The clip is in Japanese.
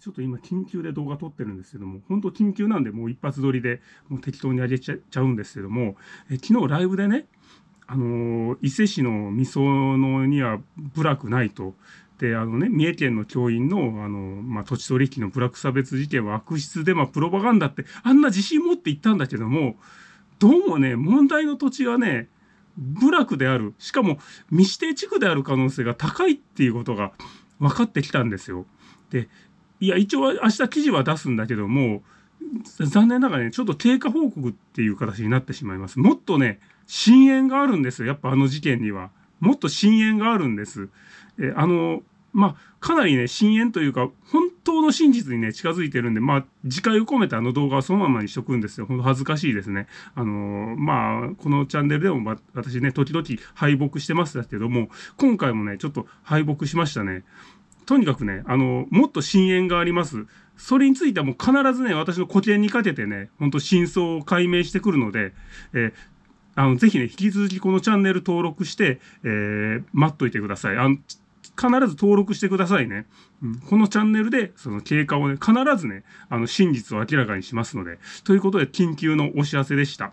ちょっと今緊急で動画撮ってるんですけども、本当緊急なんでもう一発撮りでもう適当に上げちゃうんですけども、え昨日ライブでね、あの伊勢市のみそのには部落ないと。であのね、三重県の教員のあの、まあ、土地取引の部落差別事件は悪質で、まあ、プロパガンダってあんな自信持って言ったんだけどもどうもね問題の土地がね部落であるしかも未指定地区である可能性が高いっていうことが分かってきたんですよ。でいや、一応明日記事は出すんだけども、残念ながらね、ちょっと経過報告っていう形になってしまいます。もっとね、深淵があるんですよ。やっぱあの事件には。もっと深淵があるんです。えあの、まあ、かなりね、深淵というか、本当の真実にね、近づいてるんで、まあ、次回を込めてあの動画はそのままにしとくんですよ。ほんと恥ずかしいですね。あのー、まあ、このチャンネルでも、ま、私ね、時々敗北してますけども、今回もね、ちょっと敗北しましたね。とにかくね、あの、もっと深淵があります。それについてはもう必ずね、私の古典にかけてね、ほんと真相を解明してくるので、えー、あの、ぜひね、引き続きこのチャンネル登録して、えー、待っといてください。あの、必ず登録してくださいね。うん、このチャンネルで、その経過をね、必ずね、あの、真実を明らかにしますので。ということで、緊急のお知らせでした。